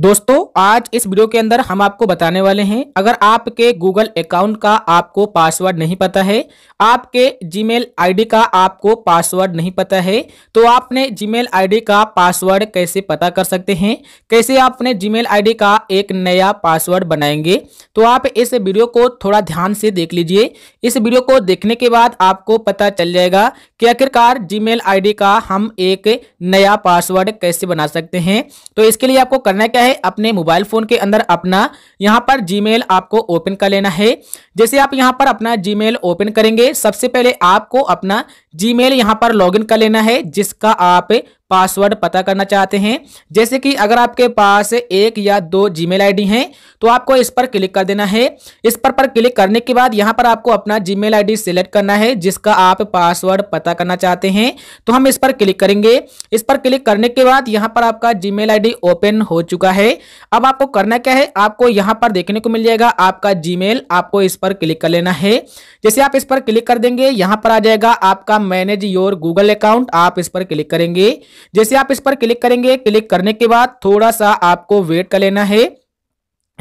दोस्तों आज इस वीडियो के अंदर हम आपको बताने वाले हैं अगर आपके गूगल अकाउंट का आपको पासवर्ड नहीं पता है आपके जीमेल आईडी का आपको पासवर्ड नहीं पता है तो आपने जीमेल आईडी का पासवर्ड कैसे पता कर सकते हैं कैसे आपने जीमेल आईडी का एक नया पासवर्ड बनाएंगे तो आप इस वीडियो को थोड़ा ध्यान से देख लीजिए इस वीडियो को देखने के बाद आपको पता चल जाएगा कि आखिरकार जी मेल का हम एक नया पासवर्ड कैसे बना सकते हैं तो इसके लिए आपको करना क्या है अपने मोबाइल फ़ोन के अंदर अपना यहाँ पर जीमेल आपको ओपन कर लेना है जैसे आप यहाँ पर अपना जीमेल ओपन करेंगे सबसे पहले आपको अपना जीमेल यहाँ पर लॉगिन कर लेना है जिसका आप पासवर्ड पता करना चाहते हैं जैसे कि अगर आपके पास एक या दो जीमेल आईडी हैं तो आपको इस पर क्लिक कर देना है इस पर पर क्लिक करने के बाद यहाँ पर आपको अपना जीमेल आईडी सेलेक्ट करना है जिसका आप पासवर्ड पता करना चाहते हैं तो हम इस पर क्लिक करेंगे इस पर क्लिक करने के बाद यहाँ पर आपका जी मेल ओपन हो चुका है अब आपको करना क्या है आपको यहाँ पर देखने को मिल जाएगा आपका जी आपको इस पर क्लिक कर लेना है जैसे आप इस पर क्लिक कर देंगे यहाँ पर आ जाएगा आपका मैनेज योर गूगल अकाउंट आप इस पर क्लिक करेंगे जैसे आप इस पर क्लिक करेंगे क्लिक करने के बाद थोड़ा सा आपको वेट कर लेना है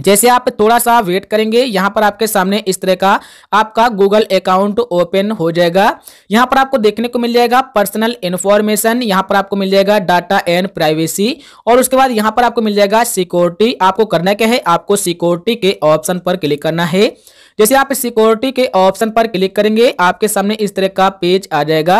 जैसे आप थोड़ा सा वेट करेंगे यहाँ पर आपके सामने इस तरह का आपका गूगल अकाउंट ओपन हो जाएगा यहाँ पर आपको देखने को मिल जाएगा पर्सनल इन्फॉर्मेशन यहाँ पर आपको मिल जाएगा डाटा एंड प्राइवेसी और उसके बाद यहाँ पर आपको मिल जाएगा सिक्योरिटी आपको करना क्या है आपको सिक्योरिटी के ऑप्शन पर क्लिक करना है जैसे आप सिक्योरिटी के ऑप्शन पर क्लिक करेंगे आपके सामने इस तरह का पेज आ जाएगा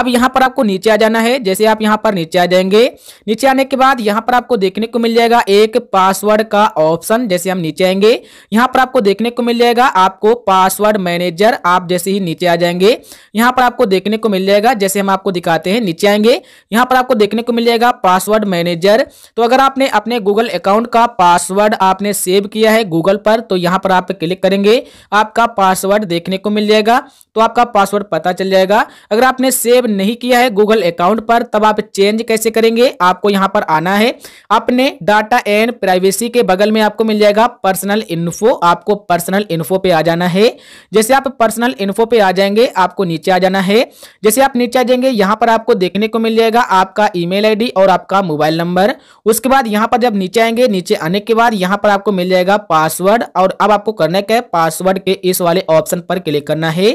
अब यहाँ पर आपको नीचे आ जाना है जैसे आप यहाँ पर नीचे आ जाएंगे नीचे आने के बाद यहाँ पर आपको देखने को मिल जाएगा एक पासवर्ड का ऑप्शन जैसे हम नीचे आएंगे यहाँ पर आपको देखने को मिल जाएगा आपको पासवर्ड मैनेजर आप जैसे ही नीचे आ जाएंगे यहाँ पर आपको देखने को मिल जाएगा जैसे हम आपको दिखाते हैं नीचे आएंगे यहाँ पर आपको देखने को मिल जाएगा पासवर्ड मैनेजर तो अगर आपने अपने गूगल अकाउंट का पासवर्ड आपने सेव किया है गूगल पर तो यहाँ पर आप क्लिक करेंगे आपका पासवर्ड देखने को मिल जाएगा तो आपका पासवर्ड पता चल जाएगा अगर आपने सेव नहीं किया है गूगल अकाउंट पर तब आप चेंज कैसे करेंगे आपको यहाँ पर आना है अपने डाटा एंड प्राइवेसी के बगल में आपको मिल जाएगा पर्सनल इन्फो आपको पर्सनल इन्फो पे आ जाना है जैसे आप पर्सनल इन्फो पे आ जाएंगे आपको नीचे आ जाना है जैसे आप नीचे आ जाएंगे यहाँ पर आपको देखने को मिल जाएगा आपका ईमेल आईडी और आपका मोबाइल नंबर उसके बाद यहाँ पर जब नीचे आएंगे नीचे आने के बाद यहाँ पर आपको मिल जाएगा पासवर्ड और अब आपको करने का है पासवर्ड पासवर्ड के इस वाले ऑप्शन पर क्लिक करना है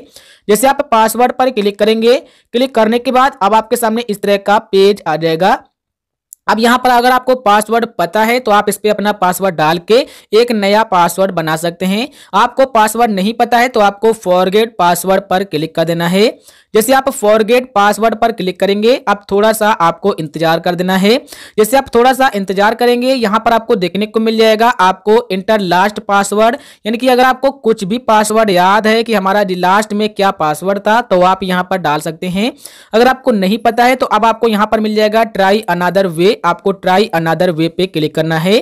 जैसे आप पासवर्ड पर क्लिक करेंगे क्लिक करने के बाद अब आपके सामने इस तरह का पेज आ जाएगा अब यहाँ पर अगर आपको पासवर्ड पता है तो आप इस पर अपना पासवर्ड डाल के एक नया पासवर्ड बना सकते हैं आपको पासवर्ड नहीं पता है तो आपको फॉरगेट पासवर्ड पर क्लिक कर देना है जैसे आप फॉरगेट पासवर्ड पर क्लिक करेंगे अब थोड़ा सा आपको इंतजार कर देना है जैसे आप थोड़ा सा इंतजार करेंगे यहाँ पर आपको देखने को मिल जाएगा आपको इंटर लास्ट पासवर्ड यानी कि अगर आपको कुछ भी पासवर्ड याद है कि हमारा लास्ट में क्या पासवर्ड था तो आप यहाँ पर डाल सकते हैं अगर आपको नहीं पता है तो अब आपको यहाँ पर मिल जाएगा ट्राई अनादर वे आपको ट्राई अनादर वे पे क्लिक करना है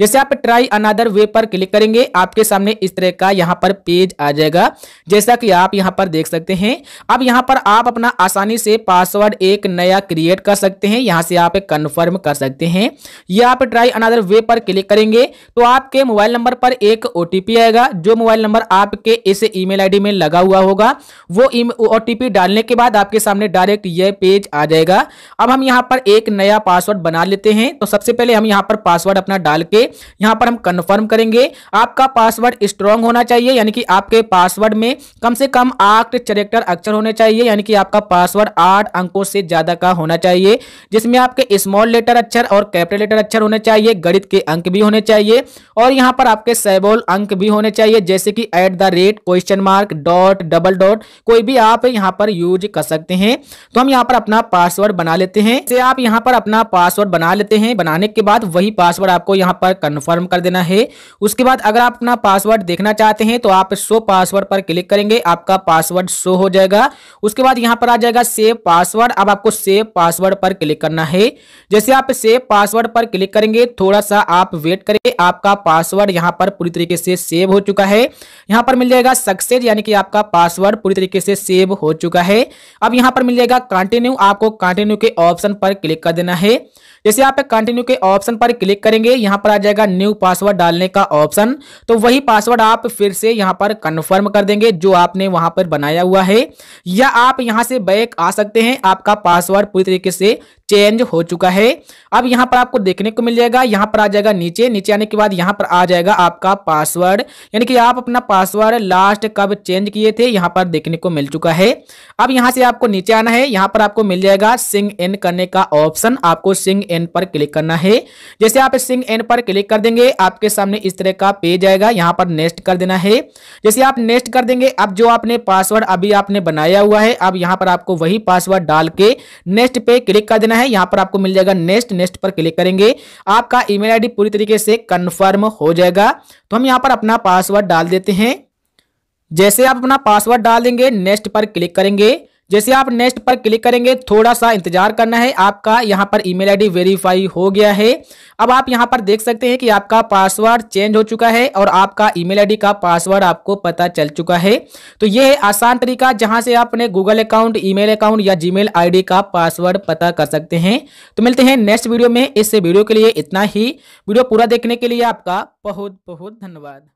जैसे आप ट्राई अनादर वे पर क्लिक करेंगे आपके सामने इस तरह का यहाँ पर पेज आ जाएगा जैसा कि आप यहाँ पर देख सकते हैं अब यहाँ पर आप अपना आसानी से पासवर्ड एक नया क्रिएट कर सकते हैं यहाँ से आप कन्फर्म कर सकते हैं या आप ट्राई अनादर वे पर क्लिक करेंगे तो आपके मोबाइल नंबर पर एक ओ आएगा जो मोबाइल नंबर आपके इस ई मेल में लगा हुआ होगा वो ओ डालने के बाद आपके सामने डायरेक्ट यह पेज आ जाएगा अब हम यहाँ पर एक नया पासवर्ड बना लेते हैं तो सबसे पहले हम यहाँ पर पासवर्ड अपना डाल के यहाँ पर हम कन्फर्म करेंगे आपका पासवर्ड स्ट्रॉन्ग होना चाहिए यानी कि आपके पासवर्ड में कम से कम आठ चरेक्टर अक्षर होने चाहिए यानी कि आपका पासवर्ड आठ अंकों से ज़्यादा का होना चाहिए जिसमें आपके स्मॉल लेटर अक्षर और कैपिटल लेटर अक्षर होने चाहिए गणित के अंक भी होने चाहिए और यहाँ पर आपके सैबोल अंक भी होने चाहिए जैसे कि at the rate question mark dot double dot कोई भी आप यहाँ पर यूज कर सकते हैं तो हम यहाँ पर अपना पासवर्ड बना लेते हैं आप यहाँ पर अपना पासवर्ड बना लेते हैं बनाने के बाद वही पासवर्ड आपको यहाँ पर पर कन्फर्म कर देना है उसके बाद अगर आप अपना पासवर्ड देखना चाहते हैं तो आप शो पासवर्ड पर क्लिक करेंगे आपका पासवर्ड शो हो जाएगा उसके बाद यहाँ पर आ जाएगा सेव पासवर्ड अब आपको सेव पासवर्ड पर क्लिक करना है जैसे आप सेव पासवर्ड पर क्लिक करेंगे थोड़ा सा आप वेट करें आपका पासवर्ड यहाँ पर पूरी तरीके से सेव हो चुका है यहाँ पर मिल जाएगा सक्सेस यानी कि आपका पासवर्ड पूरी तरीके से सेव हो चुका है अब यहाँ पर मिल जाएगा कंटिन्यू आपको कंटिन्यू के ऑप्शन पर क्लिक कर देना है जैसे आप कंटिन्यू के ऑप्शन पर क्लिक करेंगे यहाँ पर आ जाएगा न्यू पासवर्ड डालने का ऑप्शन तो वही पासवर्ड आप फिर से यहां पर कंफर्म कर देंगे जो आपने वहां पर बनाया हुआ है या आप यहां से बैक आ सकते हैं आपका पासवर्ड पूरी तरीके से चेंज हो चुका है अब यहां पर आपको देखने को मिल जाएगा यहां पर आ जाएगा नीचे नीचे आने के बाद यहां पर आ जाएगा आपका पासवर्ड यानी कि आप अपना पासवर्ड लास्ट कब चेंज किए थे यहां पर देखने को मिल चुका है अब यहां से आपको नीचे आना है यहां पर आपको मिल जाएगा सिंग इन करने का ऑप्शन आपको सिंग इन पर क्लिक करना है जैसे आप सिंग इन पर क्लिक कर देंगे आपके सामने इस तरह का पेज आएगा यहाँ पर नेक्स्ट कर देना है जैसे आप नेक्स्ट कर देंगे अब जो आपने पासवर्ड अभी आपने बनाया हुआ है अब यहाँ पर आपको वही पासवर्ड डाल के नेक्स्ट पे क्लिक कर देना है यहाँ पर आपको मिल जाएगा नेक्स्ट नेक्स्ट पर क्लिक करेंगे आपका ईमेल आईडी पूरी तरीके से कन्फर्म हो जाएगा तो हम यहाँ पर अपना पासवर्ड डाल देते हैं जैसे आप अपना पासवर्ड डाल देंगे नेक्स्ट पर क्लिक करेंगे जैसे आप नेक्स्ट पर क्लिक करेंगे थोड़ा सा इंतजार करना है आपका यहाँ पर ईमेल आईडी वेरीफाई हो गया है अब आप यहाँ पर देख सकते हैं कि आपका पासवर्ड चेंज हो चुका है और आपका ईमेल आईडी का पासवर्ड आपको पता चल चुका है तो ये है आसान तरीका जहाँ से आप अपने गूगल अकाउंट ई अकाउंट या जी मेल का पासवर्ड पता कर सकते हैं तो मिलते हैं नेक्स्ट वीडियो में इस वीडियो के लिए इतना ही वीडियो पूरा देखने के लिए आपका बहुत बहुत धन्यवाद